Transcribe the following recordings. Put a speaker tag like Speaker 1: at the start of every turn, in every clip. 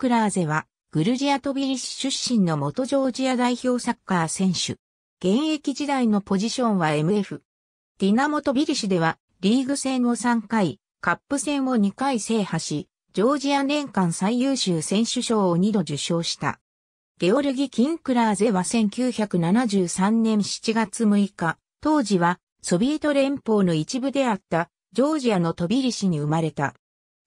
Speaker 1: クラーゼは、グルジアトビリシ出身の元ジョージア代表サッカー選手。現役時代のポジションは MF。ディナモトビリシでは、リーグ戦を3回、カップ戦を2回制覇し、ジョージア年間最優秀選手賞を2度受賞した。ゲオルギ・キンクラーゼは1973年7月6日、当時はソビエト連邦の一部であったジョージアのトビリシに生まれた。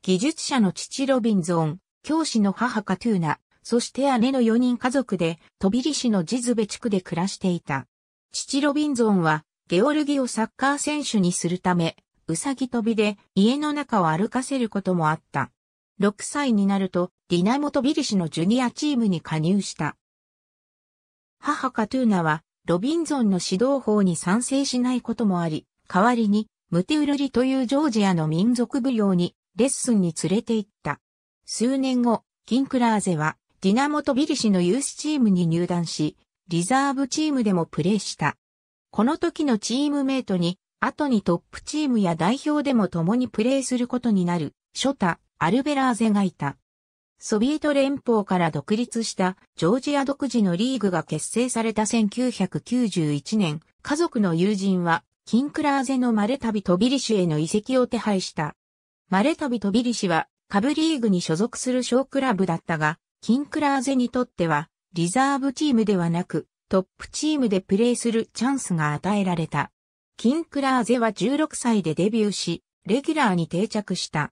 Speaker 1: 技術者の父ロビンゾン、教師の母カトゥーナ、そして姉の4人家族で、トビリシのジズベ地区で暮らしていた。父ロビンゾンは、ゲオルギをサッカー選手にするため、うさぎ飛びで家の中を歩かせることもあった。6歳になると、ディナモトビリシのジュニアチームに加入した。母カトゥーナは、ロビンゾンの指導法に賛成しないこともあり、代わりに、ムテウルリというジョージアの民族舞踊にレッスンに連れて行った。数年後、キンクラーゼは、ディナモトビリシのユースチームに入団し、リザーブチームでもプレーした。この時のチームメイトに、後にトップチームや代表でも共にプレーすることになる、ショタ、アルベラーゼがいた。ソビエト連邦から独立したジョージア独自のリーグが結成された1991年、家族の友人は、キンクラーゼのマレタビトビリシュへの移籍を手配した。マレタビトビリシは下部リーグに所属する小クラブだったが、キンクラーゼにとっては、リザーブチームではなく、トップチームでプレーするチャンスが与えられた。キンクラーゼは16歳でデビューし、レギュラーに定着した。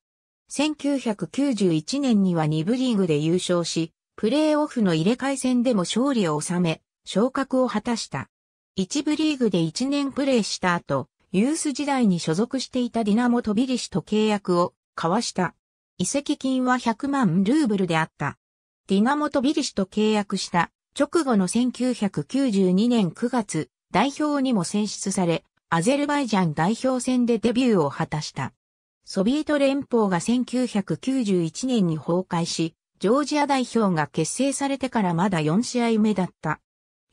Speaker 1: 1991年には2部リーグで優勝し、プレーオフの入れ替え戦でも勝利を収め、昇格を果たした。1部リーグで1年プレーした後、ユース時代に所属していたディナモ・トビリシと契約を交わした。移籍金は100万ルーブルであった。ディナモとビリシと契約した直後の1992年9月、代表にも選出され、アゼルバイジャン代表戦でデビューを果たした。ソビエト連邦が1991年に崩壊し、ジョージア代表が結成されてからまだ4試合目だった。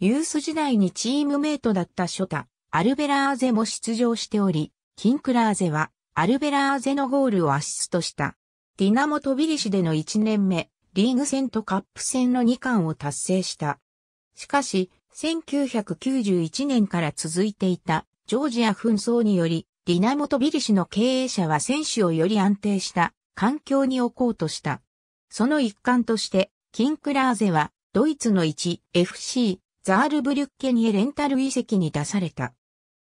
Speaker 1: ユース時代にチームメイトだったショタ、アルベラーゼも出場しており、キンクラーゼはアルベラーゼのゴールをアシストした。ディナモトビリシでの1年目、リーグ戦とカップ戦の2冠を達成した。しかし、1991年から続いていたジョージア紛争により、ディナモトビリシの経営者は選手をより安定した環境に置こうとした。その一環として、キンクラーゼは、ドイツの 1FC、ザールブリュッケにレンタル遺跡に出された。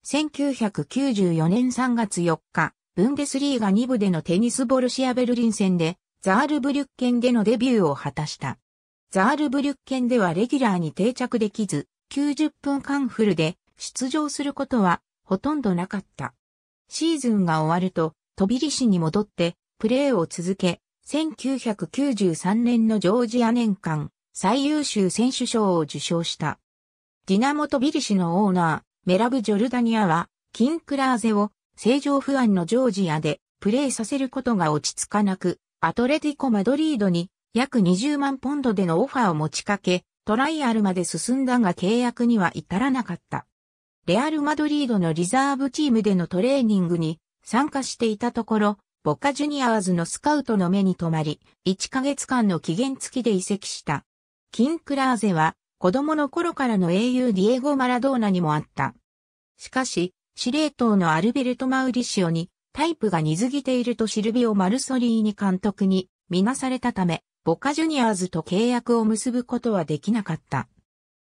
Speaker 1: 1994年3月4日、ブンデスリーガ2部でのテニスボルシア・ベルリン戦で、ザールブリュッケンでのデビューを果たした。ザールブリュッケンではレギュラーに定着できず、90分間フルで出場することはほとんどなかった。シーズンが終わると、飛びリシに戻って、プレーを続け、1993年のジョージア年間、最優秀選手賞を受賞した。ディナモトビリシのオーナー、メラブ・ジョルダニアは、キンクラーゼを正常不安のジョージアでプレーさせることが落ち着かなく、アトレティコ・マドリードに約20万ポンドでのオファーを持ちかけ、トライアルまで進んだが契約には至らなかった。レアル・マドリードのリザーブチームでのトレーニングに参加していたところ、ボカジュニアーズのスカウトの目に留まり、1ヶ月間の期限付きで移籍した。キンクラーゼは子供の頃からの英雄ディエゴ・マラドーナにもあった。しかし、司令塔のアルベルト・マウリシオに、タイプが似すぎているとシルビオ・マルソリーニ監督に見なされたため、ボカジュニアーズと契約を結ぶことはできなかった。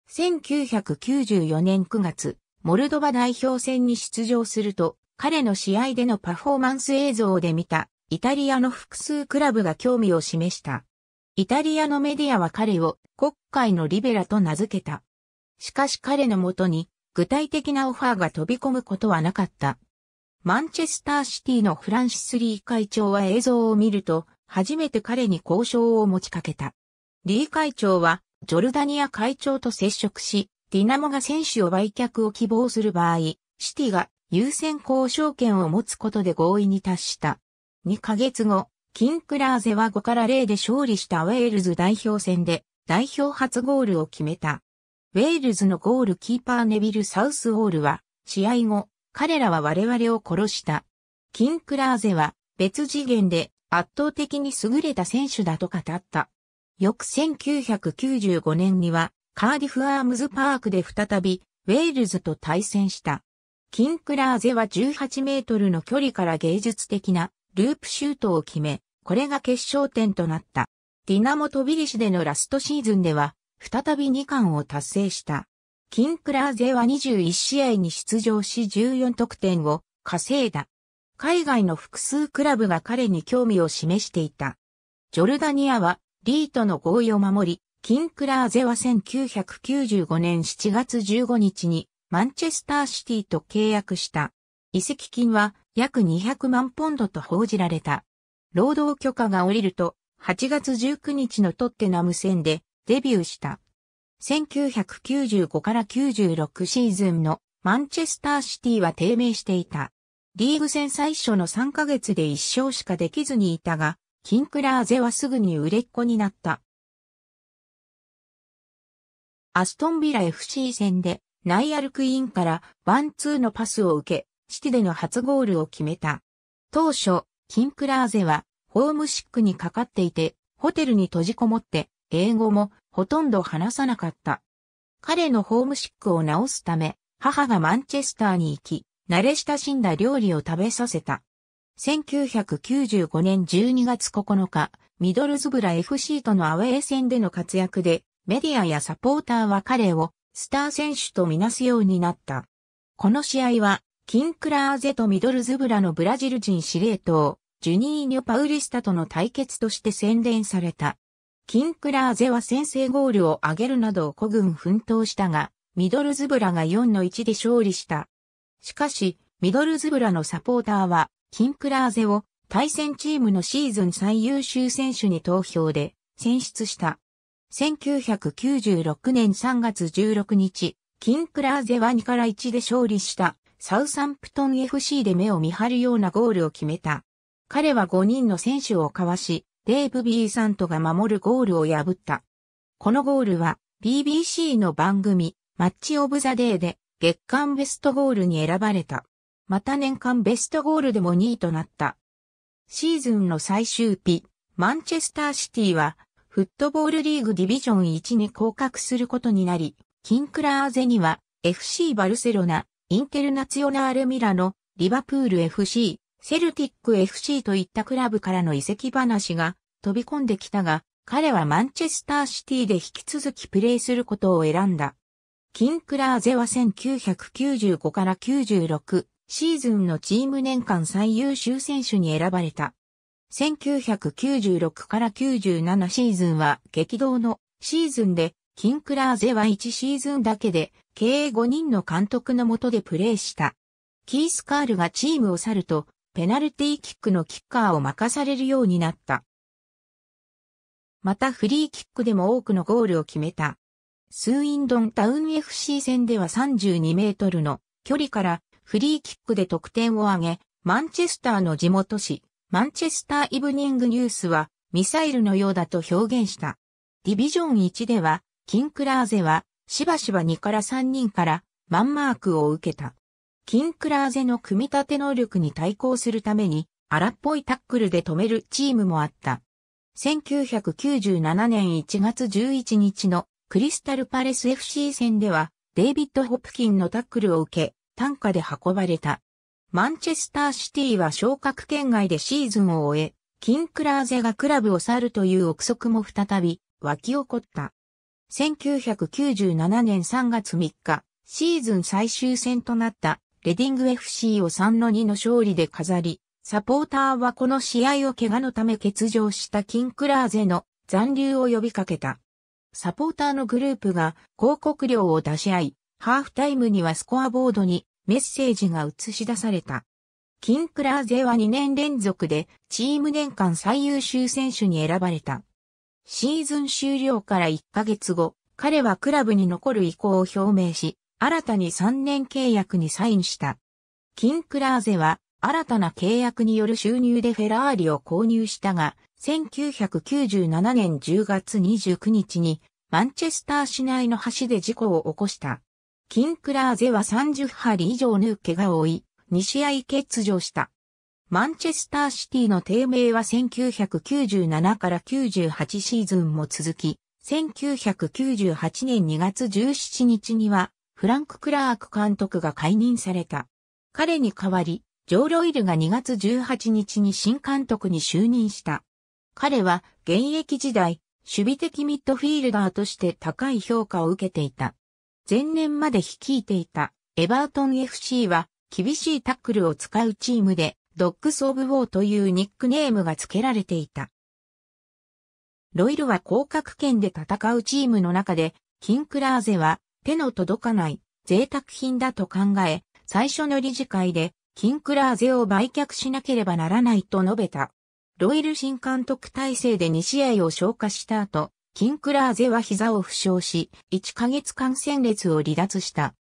Speaker 1: 1994年9月、モルドバ代表戦に出場すると、彼の試合でのパフォーマンス映像で見た、イタリアの複数クラブが興味を示した。イタリアのメディアは彼を国会のリベラと名付けた。しかし彼のもとに具体的なオファーが飛び込むことはなかった。マンチェスターシティのフランシス・リー会長は映像を見ると、初めて彼に交渉を持ちかけた。リー会長は、ジョルダニア会長と接触し、ディナモが選手を売却を希望する場合、シティが優先交渉権を持つことで合意に達した。2ヶ月後、キンクラーゼは5から0で勝利したウェールズ代表戦で代表初ゴールを決めた。ウェールズのゴールキーパーネビル・サウスオールは、試合後、彼らは我々を殺した。キンクラーゼは、別次元で、圧倒的に優れた選手だと語った。翌1995年には、カーディフアームズパークで再び、ウェールズと対戦した。キンクラーゼは18メートルの距離から芸術的なループシュートを決め、これが決勝点となった。ディナモ・トビリシでのラストシーズンでは、再び2冠を達成した。キンクラーゼは21試合に出場し14得点を稼いだ。海外の複数クラブが彼に興味を示していた。ジョルダニアはリーとの合意を守り、キンクラーゼは1995年7月15日にマンチェスターシティと契約した。遺跡金は約200万ポンドと報じられた。労働許可が下りると8月19日のトッテナム戦でデビューした。1995から96シーズンのマンチェスターシティは低迷していた。リーグ戦最初の3ヶ月で1勝しかできずにいたが、キンクラーゼはすぐに売れっ子になった。アストンビラ FC 戦でナイアルクイーンからワンツーのパスを受け、シティでの初ゴールを決めた。当初、キンクラーゼはホームシックにかかっていて、ホテルに閉じこもって英語もほとんど話さなかった。彼のホームシックを治すため、母がマンチェスターに行き、慣れ親しんだ料理を食べさせた。1995年12月9日、ミドルズブラ FC とのアウェー戦での活躍で、メディアやサポーターは彼をスター選手とみなすようになった。この試合は、キンクラーゼとミドルズブラのブラジル人司令塔、ジュニーニョ・パウリスタとの対決として宣伝された。キンクラーゼは先制ゴールを挙げるなど孤軍奮闘したが、ミドルズブラが4の1で勝利した。しかし、ミドルズブラのサポーターは、キンクラーゼを対戦チームのシーズン最優秀選手に投票で選出した。1996年3月16日、キンクラーゼは2から1で勝利したサウサンプトン FC で目を見張るようなゴールを決めた。彼は5人の選手をかわし、デーブ・ B サントが守るゴールを破った。このゴールは BBC の番組マッチ・オブ・ザ・デーで月間ベストゴールに選ばれた。また年間ベストゴールでも2位となった。シーズンの最終日、マンチェスターシティはフットボールリーグディビジョン1に降格することになり、キンクラーゼには FC バルセロナ、インテルナツヨオナーレミラノ、リバプール FC、セルティック FC といったクラブからの移籍話が飛び込んできたが、彼はマンチェスターシティで引き続きプレーすることを選んだ。キンクラーゼは1995から96シーズンのチーム年間最優秀選手に選ばれた。1996から97シーズンは激動のシーズンで、キンクラーゼは1シーズンだけで、経営5人の監督のもとでプレーした。キース・カールがチームを去ると、ペナルティーキックのキッカーを任されるようになった。またフリーキックでも多くのゴールを決めた。スーインドンタウン FC 戦では32メートルの距離からフリーキックで得点を挙げ、マンチェスターの地元紙、マンチェスターイブニングニュースはミサイルのようだと表現した。ディビジョン1では、キンクラーゼはしばしば2から3人からマンマークを受けた。キンクラーゼの組み立て能力に対抗するために、荒っぽいタックルで止めるチームもあった。1997年1月11日のクリスタルパレス FC 戦では、デイビッド・ホプキンのタックルを受け、単価で運ばれた。マンチェスターシティは昇格圏外でシーズンを終え、キンクラーゼがクラブを去るという憶測も再び湧き起こった。1997年3月3日、シーズン最終戦となったレディング FC を3-2の勝利で飾り、サポーターはこの試合を怪我のため欠場したキンクラーゼの残留を呼びかけた。サポーターのグループが広告料を出し合い、ハーフタイムにはスコアボードにメッセージが映し出された。キンクラーゼは2年連続でチーム年間最優秀選手に選ばれた。シーズン終了から1ヶ月後、彼はクラブに残る意向を表明し、新たに3年契約にサインした。キンクラーゼは新たな契約による収入でフェラーリを購入したが、1997年10月29日にマンチェスター市内の橋で事故を起こした。キンクラーゼは30針以上縫う怪我を負い、2試合欠場した。マンチェスターシティの低迷は1997から98シーズンも続き、1998年2月17日にはフランク・クラーク監督が解任された。彼に代わり、ジョー・ロイルが2月18日に新監督に就任した。彼は現役時代、守備的ミッドフィールダーとして高い評価を受けていた。前年まで率いていたエバートン FC は厳しいタックルを使うチームでドッグス・オブ・ウォーというニックネームが付けられていた。ロイルは広格圏で戦うチームの中で、キンクラーゼは手の届かない贅沢品だと考え、最初の理事会で、キンクラーゼを売却しなければならないと述べた。ロイル新監督体制で2試合を消化した後、キンクラーゼは膝を負傷し、1ヶ月間戦列を離脱した。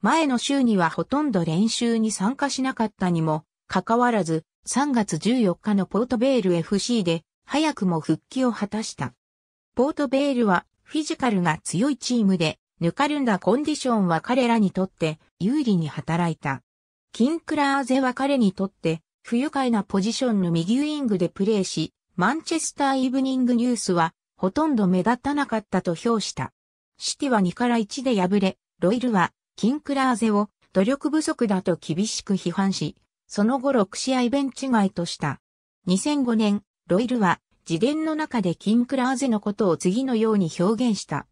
Speaker 1: 前の週にはほとんど練習に参加しなかったにも、かかわらず、3月14日のポートベール FC で、早くも復帰を果たした。ポートベールは、フィジカルが強いチームで、ぬかるんだコンディションは彼らにとって有利に働いた。キンクラーゼは彼にとって不愉快なポジションの右ウィングでプレーし、マンチェスターイブニングニュースはほとんど目立たなかったと評した。シティは2から1で敗れ、ロイルはキンクラーゼを努力不足だと厳しく批判し、その後6試合ベンチ外とした。2005年、ロイルは自伝の中でキンクラーゼのことを次のように表現した。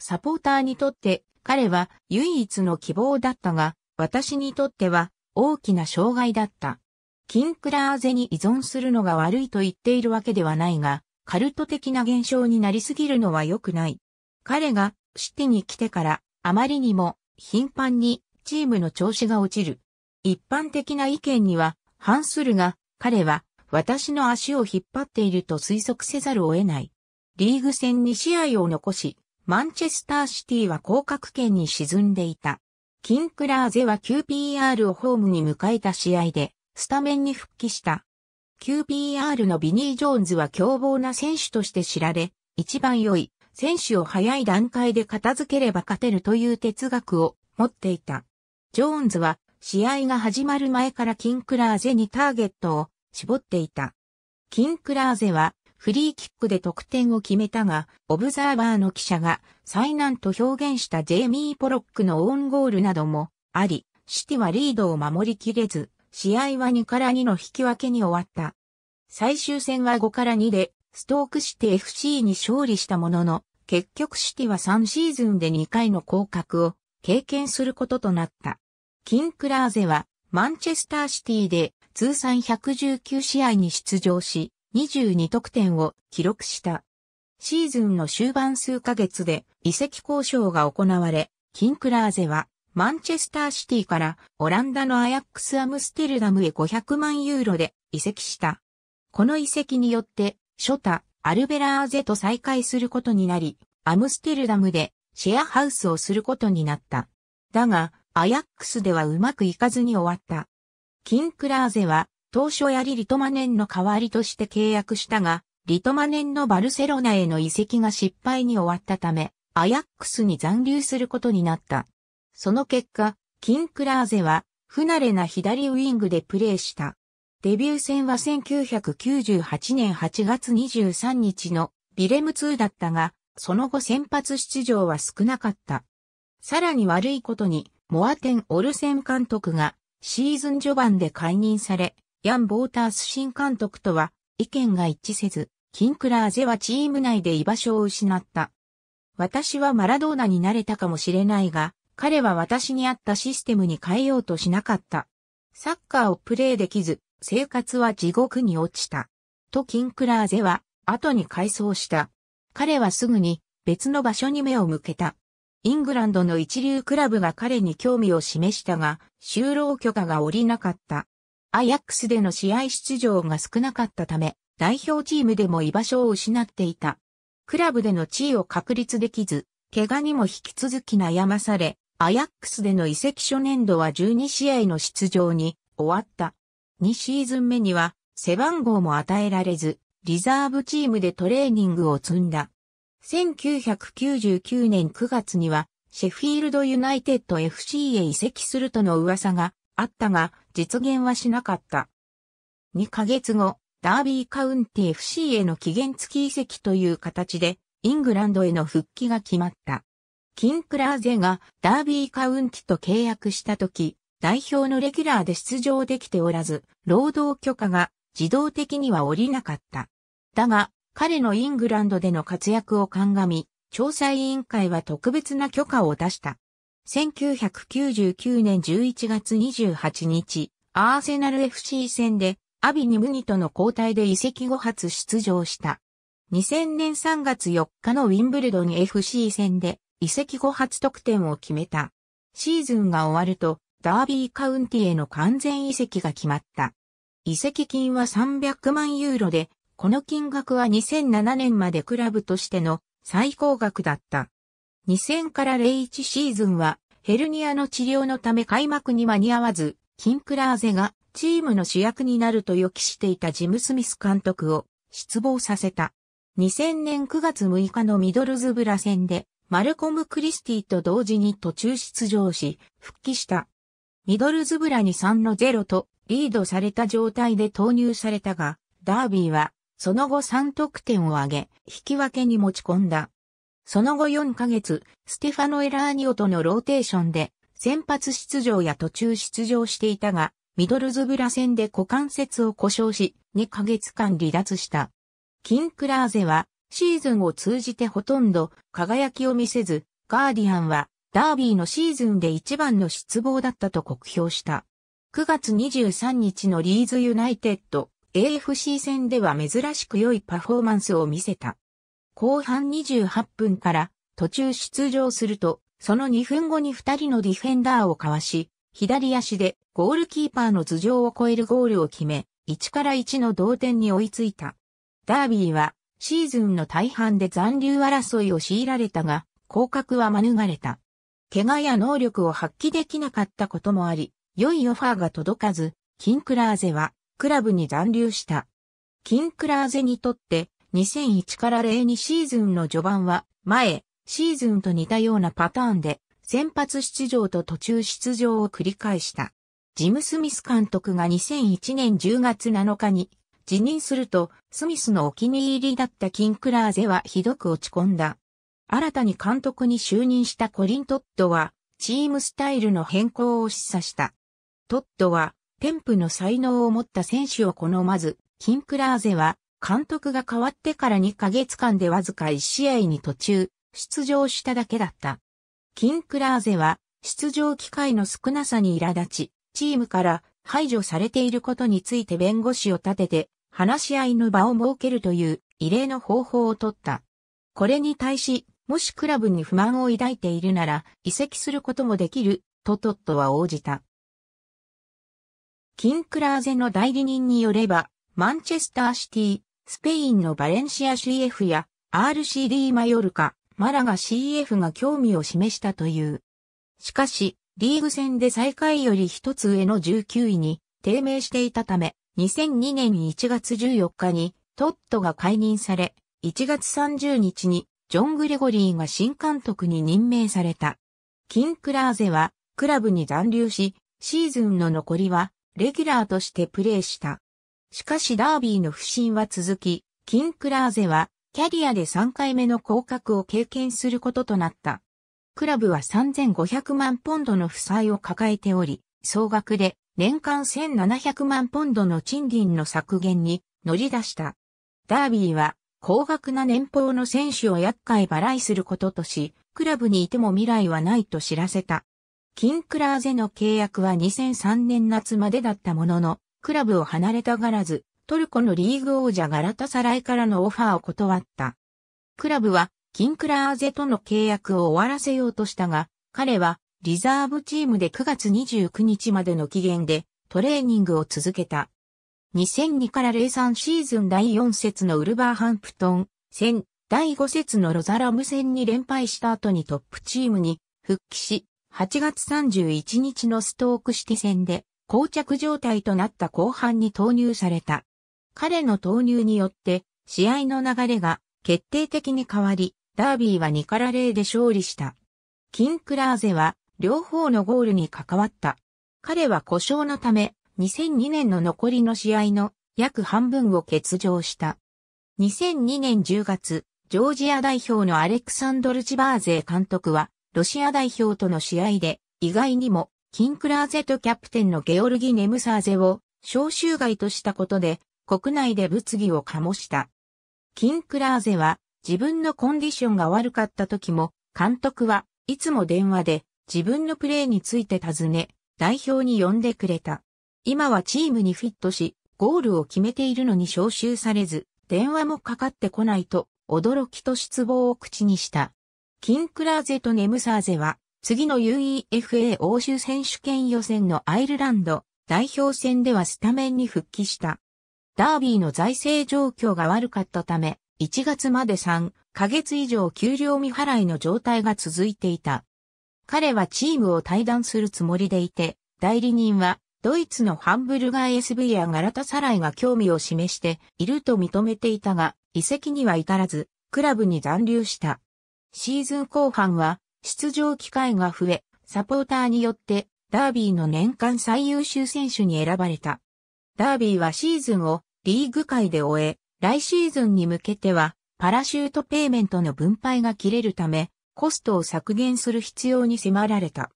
Speaker 1: サポーターにとって彼は唯一の希望だったが、私にとっては大きな障害だった。キンクラーゼに依存するのが悪いと言っているわけではないが、カルト的な現象になりすぎるのは良くない。彼がシティに来てからあまりにも頻繁にチームの調子が落ちる。一般的な意見には反するが、彼は私の足を引っ張っていると推測せざるを得ない。リーグ戦に試合を残し、マンチェスターシティは降格圏に沈んでいた。キンクラーゼは QPR をホームに迎えた試合で、スタメンに復帰した。QPR のビニー・ジョーンズは凶暴な選手として知られ、一番良い選手を早い段階で片付ければ勝てるという哲学を持っていた。ジョーンズは試合が始まる前からキンクラーゼにターゲットを絞っていた。キンクラーゼはフリーキックで得点を決めたが、オブザーバーの記者が災難と表現したジェイミー・ポロックのオンゴールなどもあり、シティはリードを守りきれず、試合は2から2の引き分けに終わった。最終戦は5から2で、ストークシティ FC に勝利したものの、結局シティは3シーズンで2回の降格を経験することとなった。キンクラーゼはマンチェスターシティで通算119試合に出場し、22得点を記録した。シーズンの終盤数ヶ月で移籍交渉が行われ、キンクラーゼはマンチェスターシティからオランダのアヤックスアムステルダムへ500万ユーロで移籍した。この移籍によって、ショタ、アルベラーゼと再会することになり、アムステルダムでシェアハウスをすることになった。だが、アヤックスではうまくいかずに終わった。キンクラーゼは当初やりリトマネンの代わりとして契約したが、リトマネンのバルセロナへの移籍が失敗に終わったため、アヤックスに残留することになった。その結果、キンクラーゼは不慣れな左ウィングでプレーした。デビュー戦は1998年8月23日のビレム2だったが、その後先発出場は少なかった。さらに悪いことに、モアテン・オルセン監督がシーズン序盤で解任され、ヤン・ボータース新監督とは意見が一致せず、キンクラーゼはチーム内で居場所を失った。私はマラドーナになれたかもしれないが、彼は私に合ったシステムに変えようとしなかった。サッカーをプレーできず、生活は地獄に落ちた。とキンクラーゼは、後に改装した。彼はすぐに、別の場所に目を向けた。イングランドの一流クラブが彼に興味を示したが、就労許可が下りなかった。アヤックスでの試合出場が少なかったため、代表チームでも居場所を失っていた。クラブでの地位を確立できず、怪我にも引き続き悩まされ、アヤックスでの移籍初年度は12試合の出場に終わった。2シーズン目には背番号も与えられず、リザーブチームでトレーニングを積んだ。1999年9月にはシェフィールドユナイテッド FC へ移籍するとの噂があったが、実現はしなかった。2ヶ月後、ダービーカウンティ FC への期限付き移籍という形で、イングランドへの復帰が決まった。キンクラーゼがダービーカウンティと契約した時、代表のレギュラーで出場できておらず、労働許可が自動的には降りなかった。だが、彼のイングランドでの活躍を鑑み、調査委員会は特別な許可を出した。1999年11月28日、アーセナル FC 戦で、アビニムニとの交代で移籍後初出場した。2000年3月4日のウィンブルドン FC 戦で、移籍後初得点を決めた。シーズンが終わると、ダービーカウンティへの完全移籍が決まった。移籍金は300万ユーロで、この金額は2007年までクラブとしての最高額だった。2000から01シーズンはヘルニアの治療のため開幕に間に合わず、キンクラーゼがチームの主役になると予期していたジム・スミス監督を失望させた。2000年9月6日のミドルズブラ戦でマルコム・クリスティと同時に途中出場し復帰した。ミドルズブラに3の0とリードされた状態で投入されたが、ダービーはその後3得点を挙げ、引き分けに持ち込んだ。その後4ヶ月、ステファノ・エラーニオとのローテーションで、先発出場や途中出場していたが、ミドルズブラ戦で股関節を故障し、2ヶ月間離脱した。キンクラーゼは、シーズンを通じてほとんど輝きを見せず、ガーディアンは、ダービーのシーズンで一番の失望だったと酷評した。9月23日のリーズユナイテッド AFC 戦では珍しく良いパフォーマンスを見せた。後半28分から途中出場すると、その2分後に2人のディフェンダーをかわし、左足でゴールキーパーの頭上を超えるゴールを決め、1から1の同点に追いついた。ダービーはシーズンの大半で残留争いを強いられたが、降格は免れた。怪我や能力を発揮できなかったこともあり、良いオファーが届かず、キンクラーゼはクラブに残留した。キンクラーゼにとって2001から02シーズンの序盤は、前、シーズンと似たようなパターンで、先発出場と途中出場を繰り返した。ジム・スミス監督が2001年10月7日に辞任すると、スミスのお気に入りだったキンクラーゼはひどく落ち込んだ。新たに監督に就任したコリン・トッドは、チームスタイルの変更を示唆した。トッドは、テンプの才能を持った選手を好まず、キンクラーゼは、監督が変わってから2ヶ月間でわずか1試合に途中、出場しただけだった。キンクラーゼは、出場機会の少なさに苛立ち、チームから排除されていることについて弁護士を立てて、話し合いの場を設けるという異例の方法をとった。これに対し、もしクラブに不満を抱いているなら、移籍することもできる、とトットは応じた。キンクラーゼの代理人によれば、マンチェスターシティ、スペインのバレンシア CF や RCD マヨルカ、マラガ CF が興味を示したという。しかし、リーグ戦で最下位より一つ上の19位に低迷していたため、2002年1月14日にトットが解任され、1月30日にジョン・グレゴリーが新監督に任命された。キンクラーゼはクラブに残留し、シーズンの残りはレギュラーとしてプレーした。しかしダービーの不振は続き、キンクラーゼはキャリアで3回目の降格を経験することとなった。クラブは3500万ポンドの負債を抱えており、総額で年間1700万ポンドの賃金の削減に乗り出した。ダービーは高額な年俸の選手を厄介払いすることとし、クラブにいても未来はないと知らせた。キンクラーゼの契約は2003年夏までだったものの、クラブを離れたがらず、トルコのリーグ王者ガラタサライからのオファーを断った。クラブは、キンクラーゼとの契約を終わらせようとしたが、彼は、リザーブチームで9月29日までの期限で、トレーニングを続けた。2002から03シーズン第4節のウルバーハンプトン戦、第5節のロザラム戦に連敗した後にトップチームに復帰し、8月31日のストークシティ戦で膠着状態となった後半に投入された。彼の投入によって、試合の流れが決定的に変わり、ダービーは2から0で勝利した。キンクラーゼは両方のゴールに関わった。彼は故障のため、2002年の残りの試合の約半分を欠場した。2002年10月、ジョージア代表のアレクサンドル・チバーゼ監督は、ロシア代表との試合で、意外にもキンクラーゼとキャプテンのゲオルギ・ネムサーゼを招集外としたことで国内で物議を醸した。キンクラーゼは自分のコンディションが悪かった時も監督はいつも電話で自分のプレーについて尋ね代表に呼んでくれた。今はチームにフィットしゴールを決めているのに招集されず電話もかかってこないと驚きと失望を口にした。キンクラーゼとネムサーゼは次の UEFA 欧州選手権予選のアイルランド代表戦ではスタメンに復帰した。ダービーの財政状況が悪かったため、1月まで3ヶ月以上給料未払いの状態が続いていた。彼はチームを退団するつもりでいて、代理人はドイツのハンブルガー SV やガラタサライが興味を示していると認めていたが、移籍には至らず、クラブに残留した。シーズン後半は出場機会が増え、サポーターによってダービーの年間最優秀選手に選ばれた。ダービーはシーズンをリーグ界で終え、来シーズンに向けてはパラシュートペイメントの分配が切れるため、コストを削減する必要に迫られた。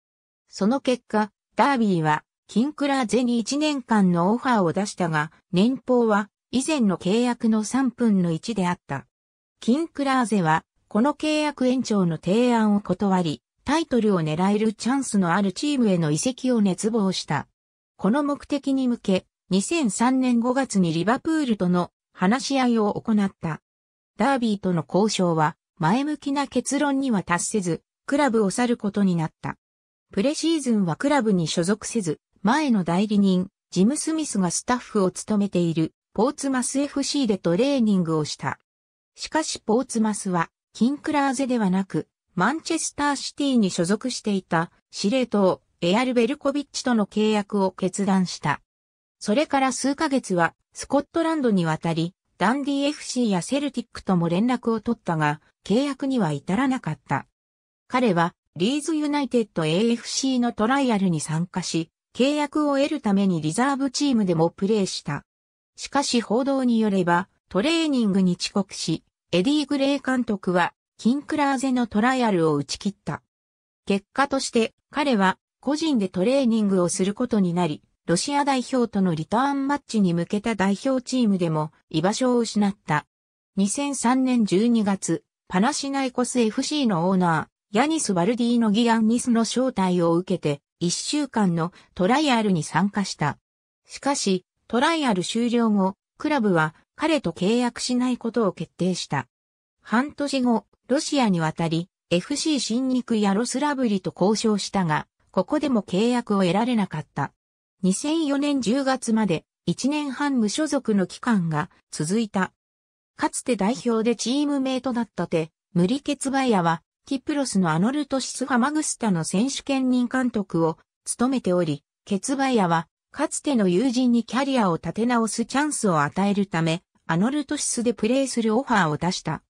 Speaker 1: その結果、ダービーは、キンクラーゼに1年間のオファーを出したが、年俸は以前の契約の3分の1であった。キンクラーゼはこの契約延長の提案を断り、タイトルを狙えるチャンスのあるチームへの移籍を熱望した。この目的に向け、2003年5月にリバプールとの話し合いを行った。ダービーとの交渉は前向きな結論には達せず、クラブを去ることになった。プレシーズンはクラブに所属せず、前の代理人、ジム・スミスがスタッフを務めている、ポーツマス FC でトレーニングをした。しかしポーツマスは、キンクラーゼではなく、マンチェスターシティに所属していた司令塔エアル・ベルコビッチとの契約を決断した。それから数ヶ月はスコットランドに渡り、ダンディ FC やセルティックとも連絡を取ったが、契約には至らなかった。彼はリーズユナイテッド AFC のトライアルに参加し、契約を得るためにリザーブチームでもプレーした。しかし報道によれば、トレーニングに遅刻し、エディ・グレイ監督は、キンクラーゼのトライアルを打ち切った。結果として、彼は、個人でトレーニングをすることになり、ロシア代表とのリターンマッチに向けた代表チームでも居場所を失った。2003年12月、パナシナイコス FC のオーナー、ヤニス・ワルディーノ・ギアンニスの招待を受けて、1週間のトライアルに参加した。しかし、トライアル終了後、クラブは彼と契約しないことを決定した。半年後、ロシアに渡り、FC 新肉やロスラブリと交渉したが、ここでも契約を得られなかった。2004年10月まで1年半無所属の期間が続いた。かつて代表でチームメイトだったて、ムリケツバヤは、キプロスのアノルトシスファマグスタの選手兼任監督を務めており、ケツバヤは、かつての友人にキャリアを立て直すチャンスを与えるため、アノルトシスでプレーするオファーを出した。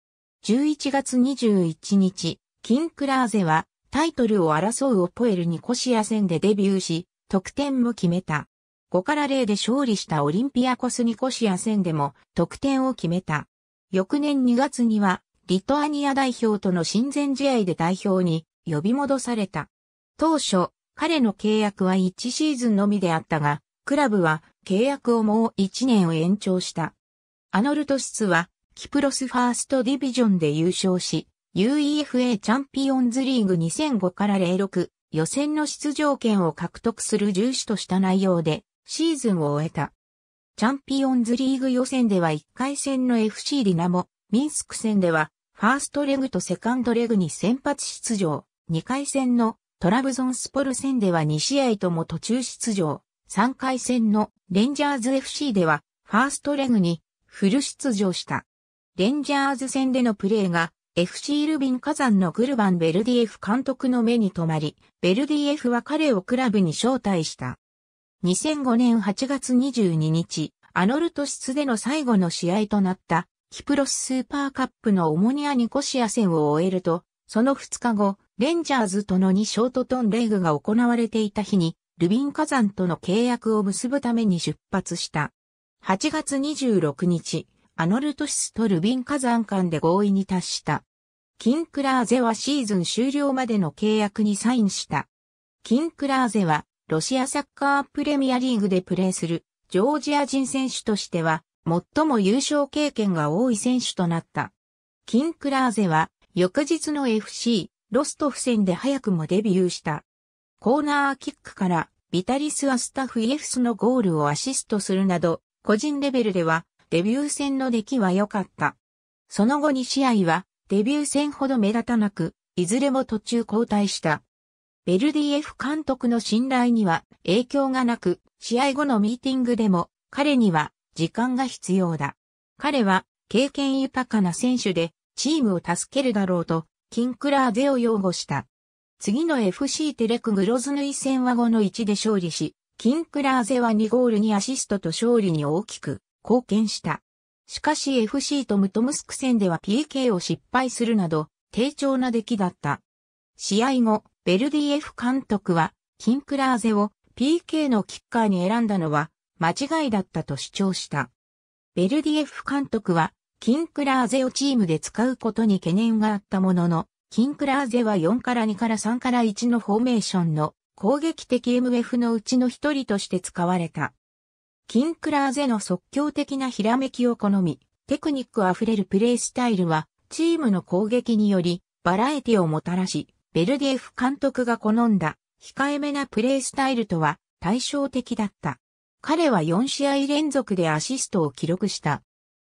Speaker 1: 11月21日、キンクラーゼはタイトルを争うオポエルニコシア戦でデビューし、得点も決めた。5から0で勝利したオリンピアコスニコシア戦でも得点を決めた。翌年2月には、リトアニア代表との親善試合で代表に呼び戻された。当初、彼の契約は1シーズンのみであったが、クラブは契約をもう1年を延長した。アノルトスは、キプロスファーストディビジョンで優勝し、UEFA チャンピオンズリーグ2005から06予選の出場権を獲得する重視とした内容でシーズンを終えた。チャンピオンズリーグ予選では1回戦の FC ディナモ、ミンスク戦ではファーストレグとセカンドレグに先発出場、2回戦のトラブゾンスポル戦では2試合とも途中出場、3回戦のレンジャーズ FC ではファーストレグにフル出場した。レンジャーズ戦でのプレーが FC ルビン火山のグルバン・ベルディエフ監督の目に留まり、ベルディエフは彼をクラブに招待した。2005年8月22日、アノルト室での最後の試合となったキプロススーパーカップのオモニア・ニコシア戦を終えると、その2日後、レンジャーズとの2ショートトンレーグが行われていた日に、ルビン火山との契約を結ぶために出発した。8月26日、アノルトシスとルビン火山間で合意に達した。キンクラーゼはシーズン終了までの契約にサインした。キンクラーゼは、ロシアサッカープレミアリーグでプレーする、ジョージア人選手としては、最も優勝経験が多い選手となった。キンクラーゼは、翌日の FC、ロストフ戦で早くもデビューした。コーナーキックから、ビタリス・アスタフイエフスのゴールをアシストするなど、個人レベルでは、デビュー戦の出来は良かった。その後2試合は、デビュー戦ほど目立たなく、いずれも途中交代した。ベルディエフ監督の信頼には影響がなく、試合後のミーティングでも彼には時間が必要だ。彼は経験豊かな選手でチームを助けるだろうと、キンクラーゼを擁護した。次の FC テレクグロズヌイ戦は5の1で勝利し、キンクラーゼは2ゴールにアシストと勝利に大きく貢献した。しかし FC とムトムスク戦では PK を失敗するなど、低調な出来だった。試合後、ベルディエフ監督は、キンクラーゼを PK のキッカーに選んだのは間違いだったと主張した。ベルディエフ監督は、キンクラーゼをチームで使うことに懸念があったものの、キンクラーゼは4から2から3から1のフォーメーションの攻撃的 MF のうちの一人として使われた。キンクラーゼの即興的なひらめきを好み、テクニックあふれるプレイスタイルは、チームの攻撃により、バラエティをもたらし、ベルデーフ監督が好んだ、控えめなプレイスタイルとは対照的だった。彼は4試合連続でアシストを記録した。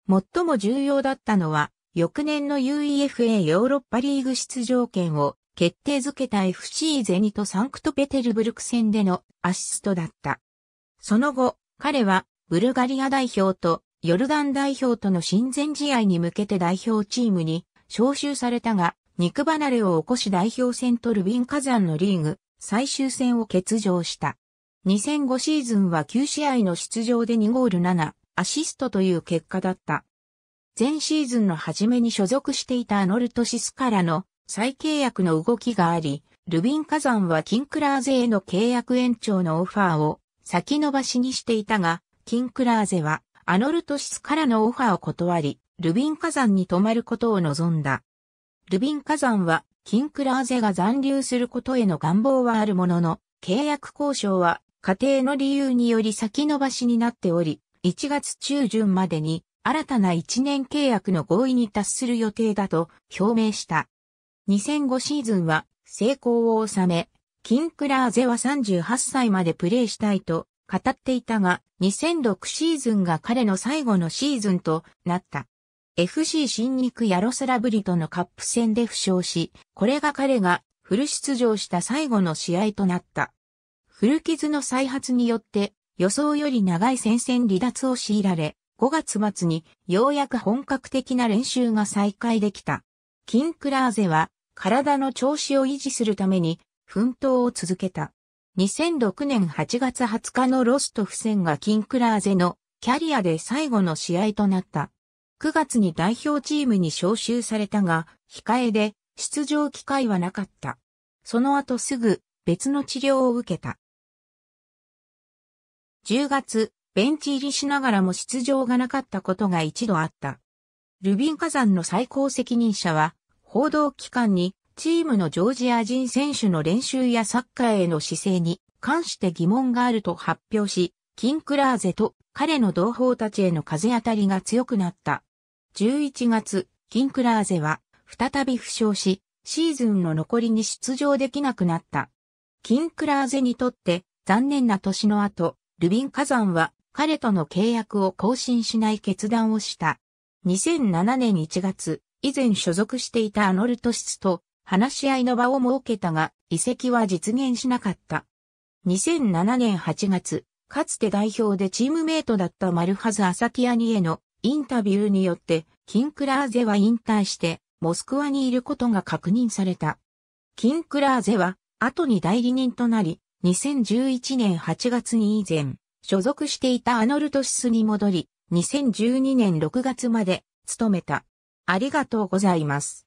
Speaker 1: 最も重要だったのは、翌年の UEFA ヨーロッパリーグ出場権を決定づけた FC ゼニとサンクトペテルブルク戦でのアシストだった。その後、彼はブルガリア代表とヨルダン代表との親善試合に向けて代表チームに招集されたが、肉離れを起こし代表戦とルビン火山のリーグ最終戦を欠場した。2005シーズンは9試合の出場で2ゴール7、アシストという結果だった。前シーズンの初めに所属していたアノルトシスからの再契約の動きがあり、ルビン火山はキンクラーゼへの契約延長のオファーを先延ばしにしていたが、キンクラーゼはアノルトシスからのオファーを断り、ルビン火山に泊まることを望んだ。ルビン火山はキンクラーゼが残留することへの願望はあるものの、契約交渉は家庭の理由により先延ばしになっており、1月中旬までに新たな1年契約の合意に達する予定だと表明した。2005シーズンは成功を収め、キンクラーゼは38歳までプレーしたいと語っていたが、2006シーズンが彼の最後のシーズンとなった。FC 新肉ヤロスラブリとのカップ戦で負傷し、これが彼がフル出場した最後の試合となった。古傷の再発によって予想より長い戦線離脱を強いられ、5月末にようやく本格的な練習が再開できた。キンクラーゼは体の調子を維持するために奮闘を続けた。2006年8月20日のロストフ戦がキンクラーゼのキャリアで最後の試合となった。9月に代表チームに招集されたが、控えで出場機会はなかった。その後すぐ別の治療を受けた。10月、ベンチ入りしながらも出場がなかったことが一度あった。ルビン火山の最高責任者は報道機関にチームのジョージア人選手の練習やサッカーへの姿勢に関して疑問があると発表し、キンクラーゼと彼の同胞たちへの風当たりが強くなった。11月、キンクラーゼは再び負傷し、シーズンの残りに出場できなくなった。キンクラーゼにとって残念な年の後、ルビンカザンは彼との契約を更新しない決断をした。2007年1月、以前所属していたアノルト室と話し合いの場を設けたが、移籍は実現しなかった。2007年8月、かつて代表でチームメイトだったマルハズ・アサキアニへのインタビューによって、キンクラーゼは引退して、モスクワにいることが確認された。キンクラーゼは、後に代理人となり、2011年8月に以前、所属していたアノルトシスに戻り、2012年6月まで、務めた。ありがとうございます。